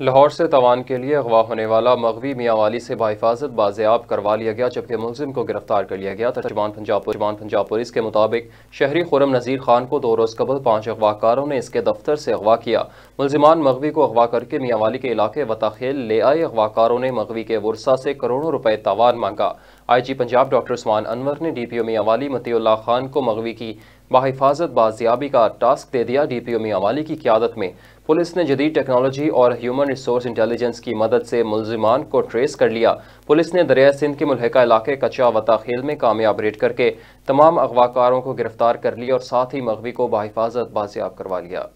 लाहौर से तवान के लिए अगवा होने वाला मगवी मियावाली से बाहिफाजत बाजियाब करवा लिया गया जबकि मुलिम को गिरफ्तार कर लिया गया तर्जमान पंजाब तर्जमान पंजाब पुलिस के मुताबिक शहरी खुरम नज़ीर खान को दो रोज़ कबल पाँच अगवाकारों ने इसके दफ्तर से अगवा किया मुलजमान मगवी को अगवा करके मियावाली के इलाके वताखेल ले आए अगवाकारों ने मगवी के वर्षा से करोड़ों रुपये तवान मांगा आईजी पंजाब डॉक्टर उस्मान अनवर ने डीपीओ मियांवाली मतीउल्ला खान को मगवी की बाहिफाजत बाजियाबी का टास्क दे दिया डीपीओ मियांवाली की क्यादत में पुलिस ने जदीद टेक्नोलॉजी और ह्यूमन रिसोर्स इंटेलिजेंस की मदद से मुलजिमान को ट्रेस कर लिया पुलिस ने दरिया सिंध के मुलहका इलाके कचा वता खेल में कामयाब रेड करके तमाम अगवाकारों को गिरफ्तार कर लिया और साथ ही मगवी को बाहिफाजत बाजियाब करवा लिया